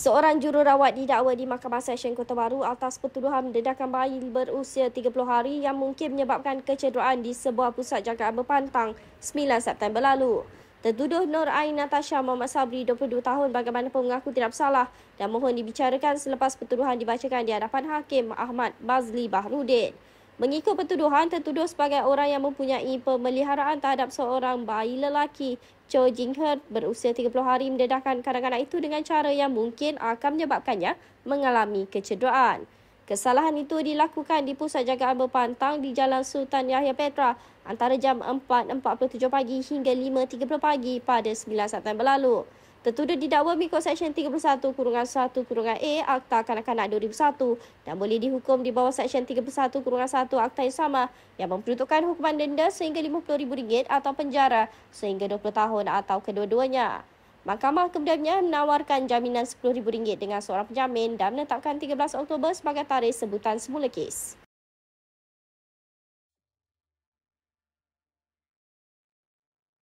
Seorang jururawat didakwa di Mahkamah Session Kota Baru atas pertuduhan mendedahkan bayi berusia 30 hari yang mungkin menyebabkan kecederaan di sebuah pusat jagaan berpantang 9 September lalu. Tertuduh Nur Ain Natasha Muhammad Sabri 22 tahun bagaimanapun mengaku tidak bersalah dan mohon dibicarakan selepas pertuduhan dibacakan di hadapan Hakim Ahmad Bazli Bahrudin. Mengikut pertuduhan, tertuduh sebagai orang yang mempunyai pemeliharaan terhadap seorang bayi lelaki. Cho Jing Her berusia 30 hari mendedahkan kanak-kanak itu dengan cara yang mungkin akan menyebabkannya mengalami kecederaan. Kesalahan itu dilakukan di pusat jagaan berpantang di Jalan Sultan Yahya Petra antara jam 4.47 pagi hingga 5.30 pagi pada 9 September lalu. Tertuduh didakwa mengikut Seksyen 31 Kurungan 1 Kurungan A Akta Kanak-Kanak 2001 dan boleh dihukum di bawah Seksyen 31 Kurungan 1 Akta yang sama yang memperuntukkan hukuman denda sehingga RM50,000 atau penjara sehingga 20 tahun atau kedua-duanya. Mahkamah kemudiannya menawarkan jaminan RM10,000 dengan seorang penjamin dan menetapkan 13 Oktober sebagai tarikh sebutan semula kes.